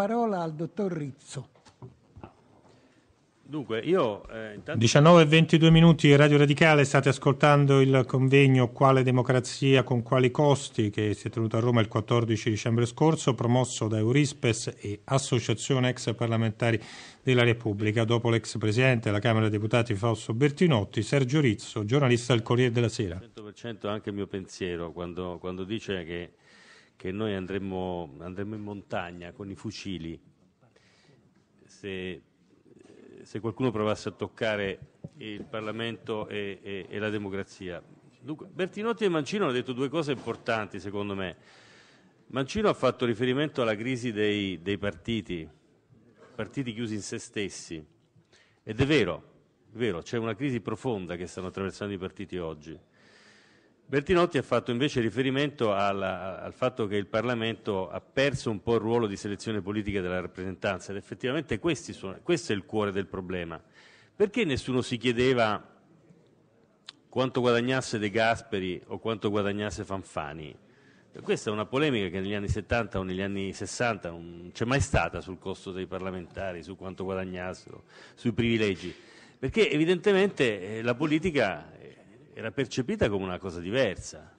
parola al dottor Rizzo. Dunque, io, eh, intanto... 19 e 22 minuti Radio Radicale, state ascoltando il convegno Quale democrazia con quali costi che si è tenuto a Roma il 14 dicembre scorso, promosso da Eurispes e Associazione ex parlamentari della Repubblica, dopo l'ex presidente della Camera dei Deputati Fausto Bertinotti, Sergio Rizzo, giornalista del Corriere della Sera. 100% anche il mio pensiero quando, quando dice che che noi andremmo, andremmo in montagna con i fucili se, se, qualcuno provasse a toccare il Parlamento e, e, e la democrazia. Dunque, Bertinotti e Mancino hanno detto due cose importanti, secondo me. Mancino ha fatto riferimento alla crisi dei, dei partiti, partiti chiusi in se stessi. Ed è vero, è vero, c'è una crisi profonda che stanno attraversando i partiti oggi. Bertinotti ha fatto invece riferimento al fatto che il Parlamento ha perso un po' il ruolo di selezione politica della rappresentanza ed effettivamente questo è il cuore del problema. Perché nessuno si chiedeva quanto guadagnasse De Gasperi o quanto guadagnasse Fanfani? Questa è una polemica che negli anni 70 o negli anni 60 non c'è mai stata sul costo dei parlamentari, su quanto guadagnassero, sui privilegi perché evidentemente eh, la politica era percepita come una cosa diversa,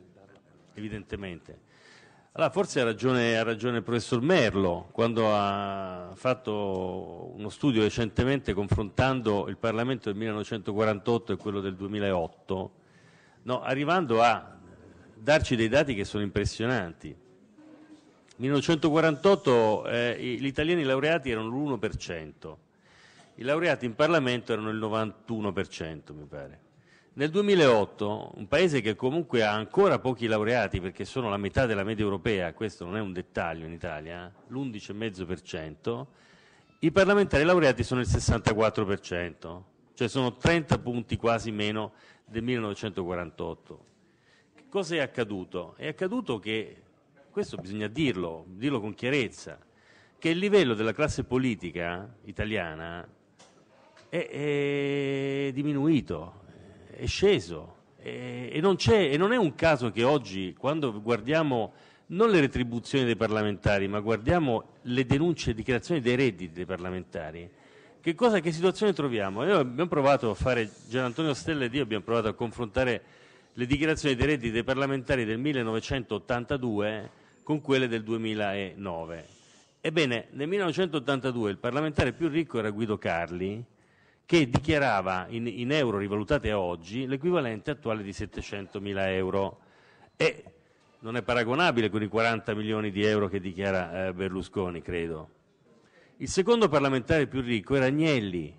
evidentemente. Allora, forse ha ragione, ha ragione il professor Merlo quando ha fatto uno studio recentemente confrontando il Parlamento del 1948 e quello del 2008, no, arrivando a darci dei dati che sono impressionanti. Nel 1948 eh, gli italiani laureati erano l'1%, i laureati in Parlamento erano il 91%, mi pare. Nel 2008 un paese che comunque ha ancora pochi laureati, perché sono la metà della media europea, questo non è un dettaglio in Italia, l'11,5%, i parlamentari laureati sono il 64%, cioè sono 30 punti quasi meno del 1948. Che cosa è accaduto? È accaduto che, questo bisogna dirlo, dirlo con chiarezza, che il livello della classe politica italiana è, è diminuito, è sceso e, e, non e non è un caso che oggi, quando guardiamo non le retribuzioni dei parlamentari, ma guardiamo le denunce e dichiarazioni dei redditi dei parlamentari, che, cosa, che situazione troviamo? Io abbiamo provato a fare, Gian Antonio Stella ed io abbiamo provato a confrontare le dichiarazioni dei redditi dei parlamentari del 1982 con quelle del 2009. Ebbene, nel 1982 il parlamentare più ricco era Guido Carli, che dichiarava in, in euro rivalutate oggi l'equivalente attuale di 700 mila euro. E non è paragonabile con i 40 milioni di euro che dichiara eh, Berlusconi, credo. Il secondo parlamentare più ricco era Agnelli,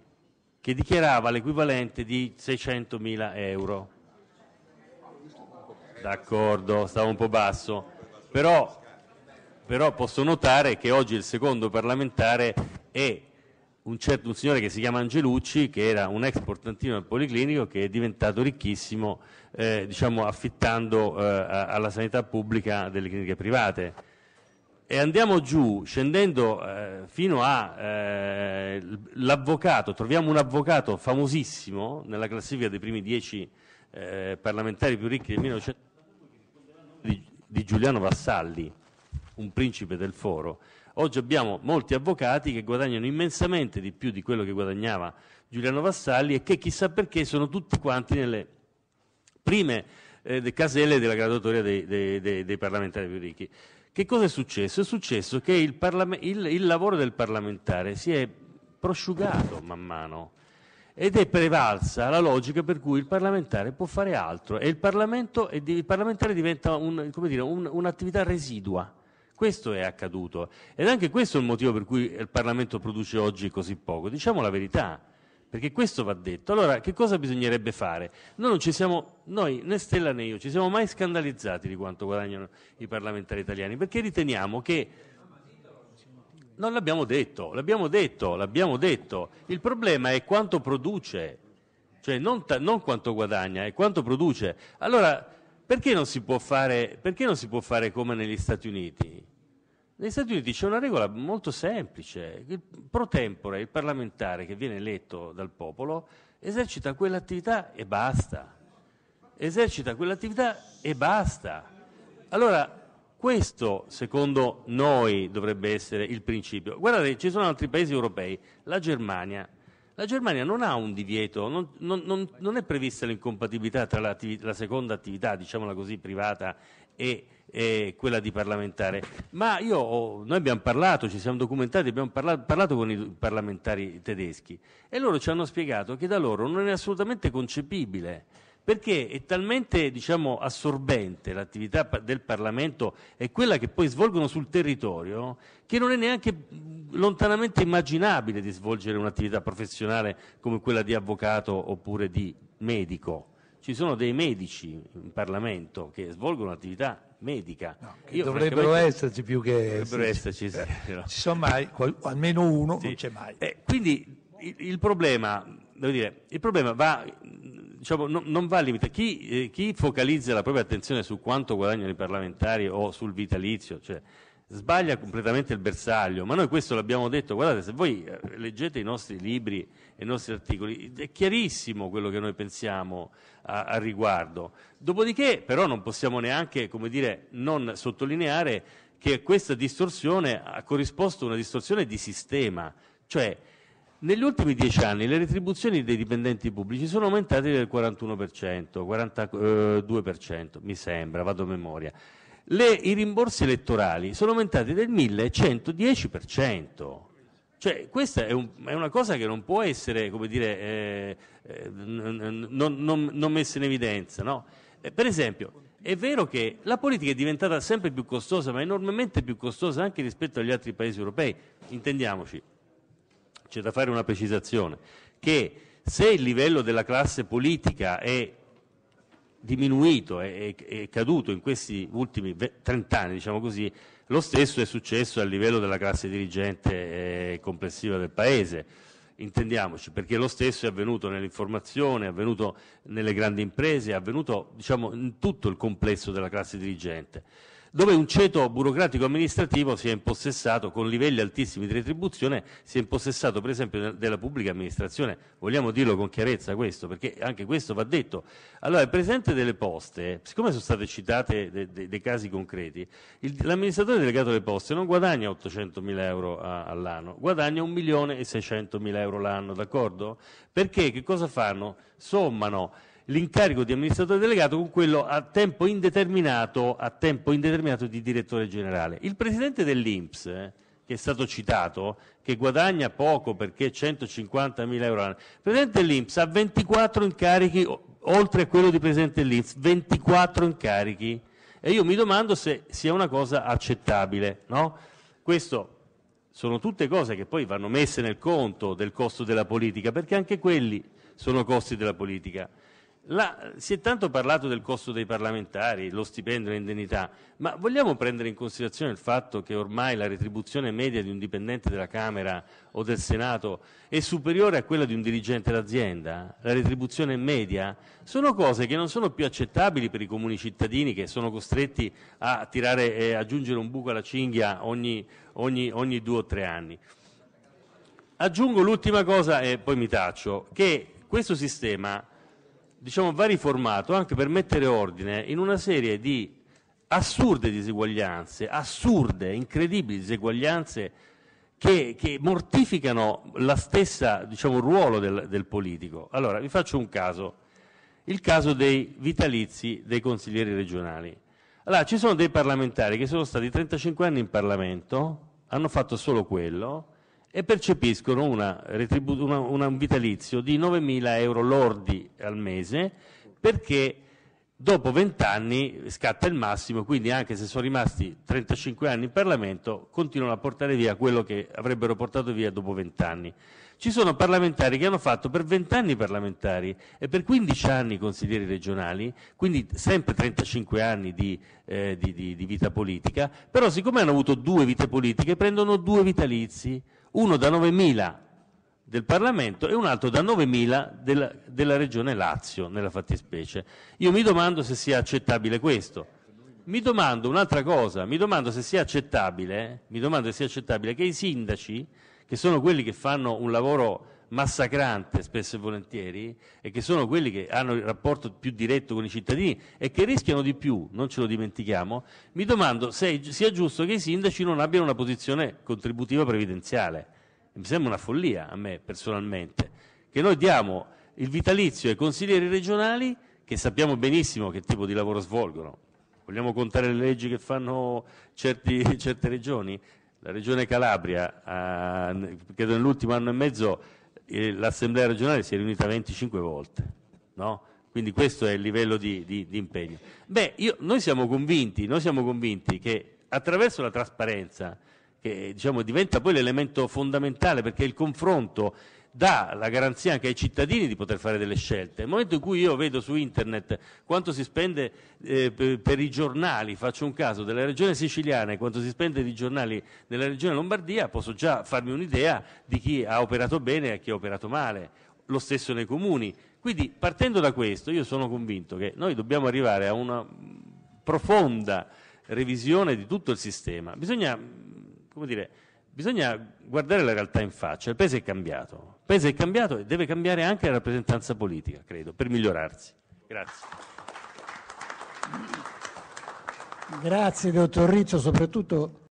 che dichiarava l'equivalente di 600 mila euro. D'accordo, stavo un po' basso, però, però posso notare che oggi il secondo parlamentare è un, certo, un signore che si chiama Angelucci, che era un ex portantino del Policlinico, che è diventato ricchissimo eh, diciamo, affittando eh, alla sanità pubblica delle cliniche private. E andiamo giù, scendendo eh, fino all'avvocato, eh, troviamo un avvocato famosissimo nella classifica dei primi dieci eh, parlamentari più ricchi del 1900 di, di Giuliano Vassalli, un principe del foro Oggi abbiamo molti avvocati che guadagnano immensamente di più di quello che guadagnava Giuliano Vassalli e che chissà perché sono tutti quanti nelle prime eh, caselle della graduatoria dei, dei, dei, dei, parlamentari più ricchi. Che cosa è successo? È successo che il, il, il lavoro del parlamentare si è prosciugato man mano ed è prevalsa la logica per cui il parlamentare può fare altro e il, il parlamentare diventa un'attività un, un residua questo è accaduto ed anche questo è il motivo per cui il Parlamento produce oggi così poco. Diciamo la verità, perché questo va detto. Allora, che cosa bisognerebbe fare? Noi non ci siamo, noi, né Stella né io, ci siamo mai scandalizzati di quanto guadagnano i parlamentari italiani, perché riteniamo che non l'abbiamo detto, l'abbiamo detto, l'abbiamo detto. Il problema è quanto produce, cioè non, ta- non quanto guadagna, è quanto produce. Allora, perché non, fare, perché non si può fare come negli Stati Uniti? Negli Stati Uniti c'è una regola molto semplice, il pro tempore, il parlamentare che viene eletto dal popolo esercita quell'attività e basta. Esercita quell'attività e basta. Allora, questo secondo noi dovrebbe essere il principio. Guardate, ci sono altri paesi europei, la Germania. La Germania non ha un divieto, non, non, non, non è prevista l'incompatibilità tra la, seconda attività, diciamola così, privata e e quella di parlamentare. Ma io, noi abbiamo parlato, ci siamo documentati, abbiamo parlato, parlato, con i parlamentari tedeschi e loro ci hanno spiegato che da loro non è assolutamente concepibile perché è talmente diciamo, assorbente l'attività del Parlamento e quella che poi svolgono sul territorio che non è neanche lontanamente immaginabile di svolgere un'attività professionale come quella di avvocato oppure di medico ci sono dei medici in Parlamento che svolgono attività medica. No, Io, dovrebbero esserci più che dovrebbero esserci, esserci eh, ci sono mai, almeno uno sì. non c'è mai. Eh, quindi il, il, problema, dire, il, problema, va, diciamo, no, non va al limite. Chi, eh, chi, focalizza la propria attenzione su quanto guadagnano i parlamentari o sul vitalizio, cioè, sbaglia completamente il bersaglio, ma noi questo l'abbiamo detto, guardate, se voi eh, leggete i nostri libri e i nostri articoli, è chiarissimo quello che noi pensiamo al riguardo. Dopodiché però non possiamo neanche, come dire, non sottolineare che questa distorsione ha corrisposto a una distorsione di sistema, cioè negli ultimi dieci anni le retribuzioni dei dipendenti pubblici sono aumentate del 41%, 42%, eh, mi sembra, vado a memoria le, i rimborsi elettorali sono aumentati del 1110%. Cioè, questa è, un, è, una cosa che non può essere, come dire, eh, eh, non, non, non, messa in evidenza. No? Eh, per esempio, è vero che la politica è diventata sempre più costosa, ma enormemente più costosa anche rispetto agli altri paesi europei. Intendiamoci, c'è da fare una precisazione, che se il livello della classe politica è diminuito e è, caduto in questi ultimi 30 anni, diciamo così, lo stesso è successo a livello della classe dirigente complessiva del Paese. Intendiamoci, perché lo stesso è avvenuto nell'informazione, è avvenuto nelle grandi imprese, è avvenuto diciamo, in tutto il complesso della classe dirigente dove un ceto burocratico amministrativo si è impossessato con livelli altissimi di retribuzione, si è impossessato per esempio della pubblica amministrazione, vogliamo dirlo con chiarezza questo, perché anche questo va detto. Allora, il Presidente delle Poste, siccome sono state citate dei de, de casi concreti, il, l'amministratore delegato delle Poste non guadagna 800 mila euro a, all'anno, guadagna 1 milione e 600 mila euro l'anno, d'accordo? Perché che cosa fanno? Sommano l'incarico di amministratore delegato con quello a tempo indeterminato, a tempo indeterminato di direttore generale. Il presidente dell'Inps, eh, che è stato citato, che guadagna poco perché 150 mila euro all'anno, il presidente dell'Inps ha 24 incarichi, oltre a quello di presidente dell'Inps, 24 incarichi. E io mi domando se sia una cosa accettabile, no? Questo sono tutte cose che poi vanno messe nel conto del costo della politica, perché anche quelli sono costi della politica. La, si è tanto parlato del costo dei parlamentari, lo stipendio, le indennità, ma vogliamo prendere in considerazione il fatto che ormai la retribuzione media di un dipendente della Camera o del Senato è superiore a quella di un dirigente d'azienda? La retribuzione media? Sono cose che non sono più accettabili per i comuni cittadini che sono costretti a tirare e aggiungere un buco alla cinghia ogni, ogni, ogni due o tre anni. Aggiungo l'ultima cosa e poi mi taccio, che questo sistema diciamo, va riformato anche per mettere ordine in una serie di assurde diseguaglianze, assurde, incredibili diseguaglianze che, che mortificano la stessa, diciamo, ruolo del, del politico. Allora, vi faccio un caso, il caso dei vitalizi dei consiglieri regionali. Allora, ci sono dei parlamentari che sono stati 35 anni in Parlamento, hanno fatto solo quello, e percepiscono una, una, una, un vitalizio di 9.000 euro lordi al mese perché dopo 20 anni scatta il massimo, quindi anche se sono rimasti 35 anni in Parlamento continuano a portare via quello che avrebbero portato via dopo 20 anni. Ci sono parlamentari che hanno fatto per 20 anni parlamentari e per 15 anni consiglieri regionali, quindi sempre 35 anni di, eh, di, di, di vita politica, però siccome hanno avuto due vite politiche prendono due vitalizi uno da 9.000 del Parlamento e un altro da 9.000 della, della, regione Lazio, nella fattispecie. Io mi domando se sia accettabile questo. Mi domando un'altra cosa, mi domando se sia accettabile, se sia accettabile che i sindaci, che sono quelli che fanno un lavoro massacrante spesso e volentieri e che sono quelli che hanno il rapporto più diretto con i cittadini e che rischiano di più, non ce lo dimentichiamo, mi domando se sia giusto che i sindaci non abbiano una posizione contributiva previdenziale. Mi sembra una follia a me personalmente, che noi diamo il vitalizio ai consiglieri regionali che sappiamo benissimo che tipo di lavoro svolgono. Vogliamo contare le leggi che fanno certi, certe regioni? La regione Calabria, eh, credo nell'ultimo anno e mezzo, l'Assemblea regionale si è riunita 25 volte, no? quindi questo è il livello di, di, di impegno. Beh, io, noi, siamo convinti, noi, siamo convinti, che attraverso la trasparenza, che diciamo, diventa poi l'elemento fondamentale perché il confronto dà la garanzia anche ai cittadini di poter fare delle scelte. Nel momento in cui io vedo su internet quanto si spende eh, per, i giornali, faccio un caso, della regione siciliana e quanto si spende di giornali della regione Lombardia, posso già farmi un'idea di chi ha operato bene e chi ha operato male. Lo stesso nei comuni. Quindi partendo da questo io sono convinto che noi dobbiamo arrivare a una profonda revisione di tutto il sistema. Bisogna, come dire, bisogna guardare la realtà in faccia. Il paese è cambiato, il paese è cambiato e deve cambiare anche la rappresentanza politica, credo, per migliorarsi. Grazie. Grazie dottor Rizzo, soprattutto